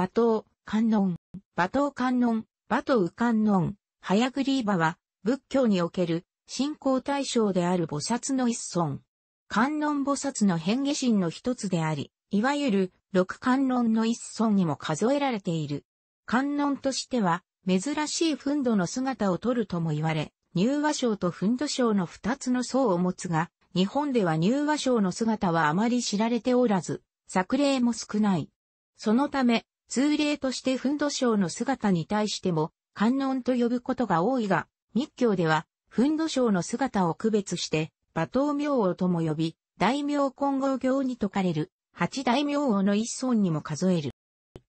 馬頭、観音、馬頭観音、馬頭観音、早グリーバは、仏教における信仰対象である菩薩の一尊。観音菩薩の変化心の一つであり、いわゆる六観音の一尊にも数えられている。観音としては、珍しいふんの姿をとるとも言われ、入和賞とふん賞の二つの層を持つが、日本では入和賞の姿はあまり知られておらず、作例も少ない。そのため、通例としてドショ将の姿に対しても、観音と呼ぶことが多いが、密教では、ドショ将の姿を区別して、馬頭明王とも呼び、大名混合行に説かれる、八大名王の一尊にも数える。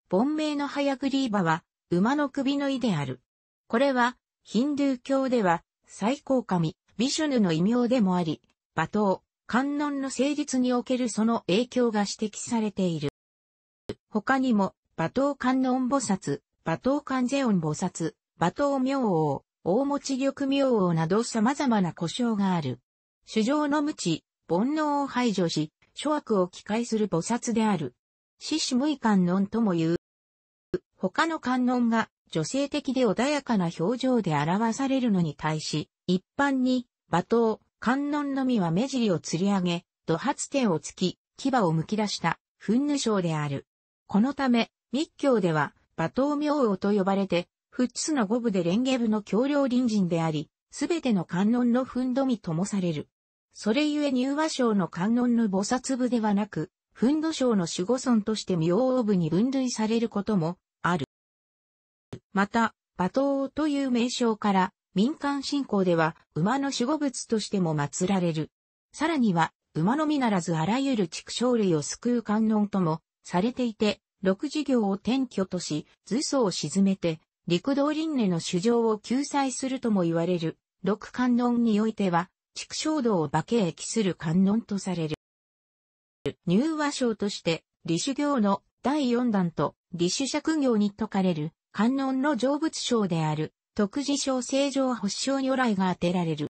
本命の早グリーバは、馬の首の意である。これは、ヒンドゥー教では、最高神、ビシュヌの異名でもあり、馬頭、観音の成立におけるその影響が指摘されている。他にも、馬頭観音菩薩、馬頭観世音菩薩、馬頭明王、大持玉明王など様々な故障がある。主上の無知、煩悩を排除し、諸悪を機会する菩薩である。死死無意観音とも言う。他の観音が女性的で穏やかな表情で表されるのに対し、一般に、馬頭、観音のみは目尻を吊り上げ、土発点をつき、牙を剥き出した、憤怒症である。このため、密教では、馬頭明王と呼ばれて、仏ッの五部で蓮華部の橋梁隣人であり、すべての観音のふんどみともされる。それゆえ入和省の観音の菩薩部ではなく、ふんど省の守護村として明王部に分類されることもある。また、馬頭という名称から、民間信仰では馬の守護物としても祀られる。さらには、馬のみならずあらゆる畜生類を救う観音ともされていて、6事業を転居とし、図層を沈めて、陸道輪廻の主情を救済するとも言われる、六観音においては、畜生道を化け益する観音とされる。入和賞として、李主行の第四弾と、李主釈行に説かれる、観音の成仏賞である、特事賞正常発祥如来が当てられる。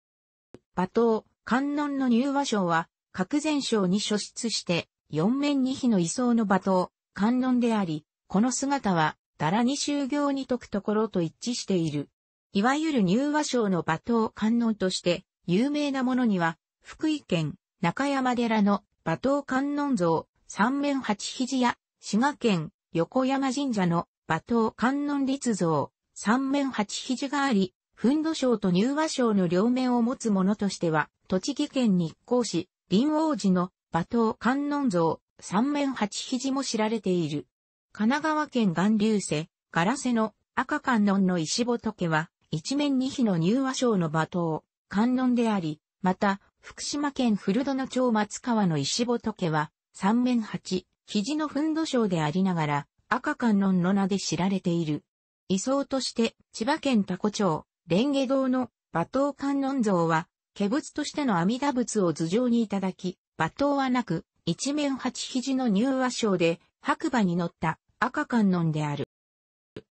馬頭、観音の入和賞は、各前賞に所出して、四面二比の位相の馬頭、観音であり、この姿は、ダラに修行に解くところと一致している。いわゆる入和賞の馬頭観音として、有名なものには、福井県、中山寺の馬頭観音像、三面八肘や、滋賀県、横山神社の馬頭観音立像、三面八肘があり、ふんど賞と入和賞の両面を持つものとしては、栃木県日光市、林王寺の馬頭観音像、三面八肘も知られている。神奈川県岩流瀬、ガラセの赤観音の石仏は、一面二比の入和賞の馬頭、観音であり、また、福島県古殿町松川の石仏は、三面八、肘の噴土賞でありながら、赤観音の名で知られている。位相として、千葉県多古町、蓮華堂の馬頭観音像は、化仏としての阿弥陀仏を頭上にいただき、馬頭はなく、一面八肘の入和章で白馬に乗った赤観音である。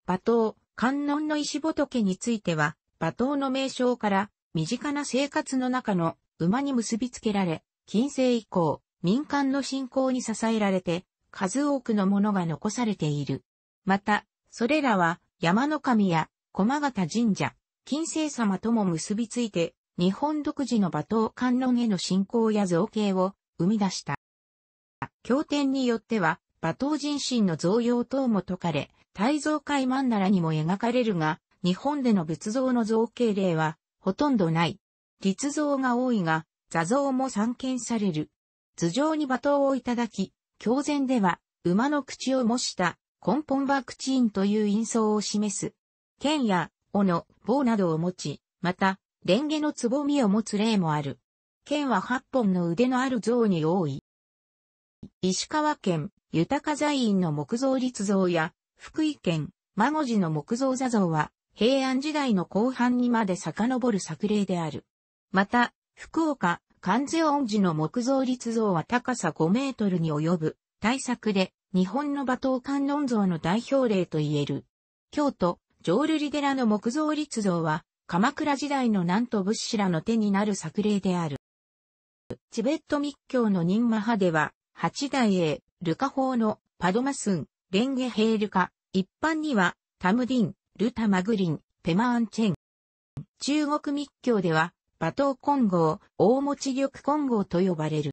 馬頭、観音の石仏については、馬頭の名称から身近な生活の中の馬に結びつけられ、近世以降、民間の信仰に支えられて、数多くのものが残されている。また、それらは山の神や駒形神社、近世様とも結びついて、日本独自の馬頭観音への信仰や造形を生み出した。経典によっては、馬頭人心の造用等も説かれ、大蔵界曼奈良にも描かれるが、日本での仏像の造形例は、ほとんどない。立像が多いが、座像も散見される。頭上に馬頭をいただき、狂前では、馬の口を模した、根本バクチーンという印象を示す。剣や、斧、棒などを持ち、また、レンゲのつぼみを持つ例もある。剣は八本の腕のある像に多い。石川県、豊財院の木造立像や、福井県、孫寺の木造座像は、平安時代の後半にまで遡る作例である。また、福岡、関税恩寺の木造立像は高さ5メートルに及ぶ、大作で、日本の馬頭観音像の代表例と言える。京都、浄瑠璃寺の木造立像は、鎌倉時代の南都仏師らの手になる作例である。チベット密教の忍マ派では、八代英、ルカ法のパドマスン、レンゲヘールカ、一般には、タムディン、ルタマグリン、ペマーンチェン。中国密教では、馬頭混合、大持ン混合と呼ばれる。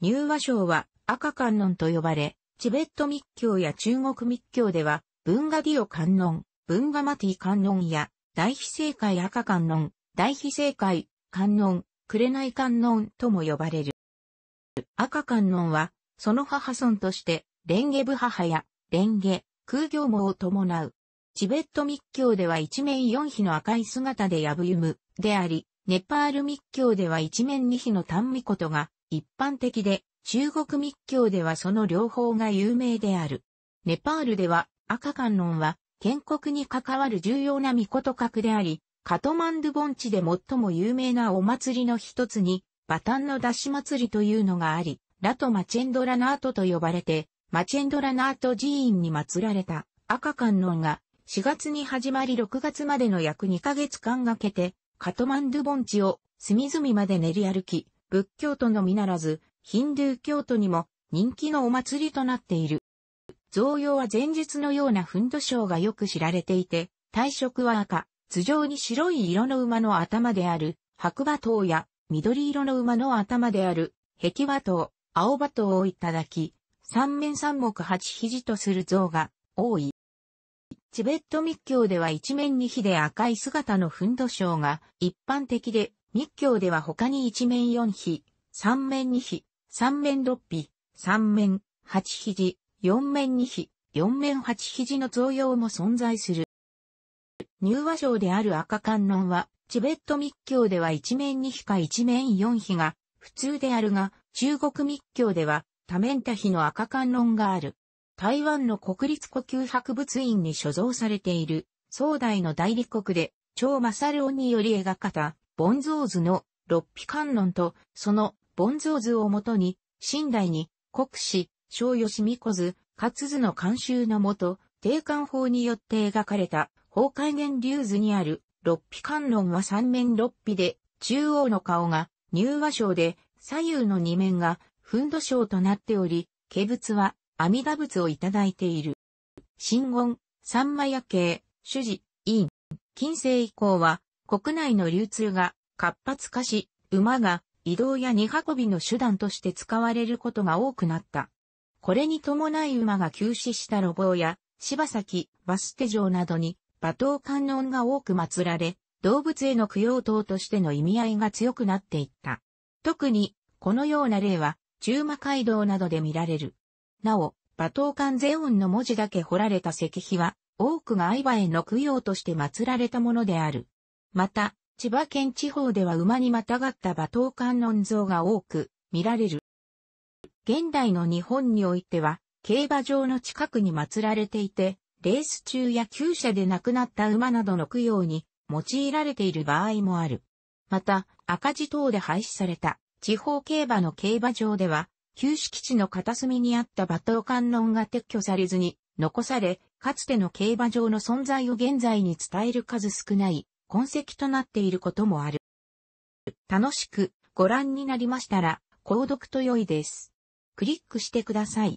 入和省は赤観音と呼ばれ、チベット密教や中国密教では、文ガディオ観音、文ガマティ観音や、大非正解赤観音、大非正解、観音、紅観音とも呼ばれる。赤観音は、その母村として、レンゲ部母や、レンゲ、空行もを伴う。チベット密教では一面四比の赤い姿でヤブユムであり、ネパール密教では一面二比のタンミコトが一般的で、中国密教ではその両方が有名である。ネパールでは赤観音は建国に関わる重要なミコト格であり、カトマンドゥ盆地で最も有名なお祭りの一つに、バタンの出し祭りというのがあり、ラト・マチェンドラナートと呼ばれて、マチェンドラナート寺院に祀られた赤観音が4月に始まり6月までの約2ヶ月間がけて、カトマンドゥ盆地を隅々まで練り歩き、仏教徒のみならず、ヒンドゥー教徒にも人気のお祭りとなっている。造用は前日のようなフンドショーがよく知られていて、体色は赤、頭上に白い色の馬の頭である白馬刀や緑色の馬の頭である壁馬刀、青葉とをいただき、三面三目八肘とする像が多い。チベット密教では一面に火で赤い姿のドショ章が一般的で、密教では他に一面四火、三面二火、三面六火、三面八肘、四面二火、四面八肘の造用も存在する。入和章である赤観音は、チベット密教では一面二火か一面四火が普通であるが、中国密教では多面多比の赤観音がある。台湾の国立呼吸博物院に所蔵されている、壮大の大理国で、超マサルオにより描かれた、ゾー図の六比観音と、そのゾー図をもとに、新代に、国史、小吉美子図、勝図の監修のもと、定観法によって描かれた、崩壊源流図にある、六比観音は三面六比で、中央の顔が、入和章で、左右の二面が、ふんど章となっており、化仏は、阿弥陀仏をいただいている。真言、三魔夜景、主事、院、近世以降は、国内の流通が活発化し、馬が移動や荷運びの手段として使われることが多くなった。これに伴い馬が休止した路傍や、柴崎、バステ城などに、馬頭観音が多く祀られ、動物への供養塔としての意味合いが強くなっていった。特に、このような例は、中馬街道などで見られる。なお、馬頭観オ音の文字だけ彫られた石碑は、多くが相場への供養として祀られたものである。また、千葉県地方では馬にまたがった馬頭観音像が多く見られる。現代の日本においては、競馬場の近くに祀られていて、レース中や厩舎で亡くなった馬などの供養に用いられている場合もある。また、赤字等で廃止された地方競馬の競馬場では、旧敷地の片隅にあった馬頭観音が撤去されずに残され、かつての競馬場の存在を現在に伝える数少ない痕跡となっていることもある。楽しくご覧になりましたら、購読と良いです。クリックしてください。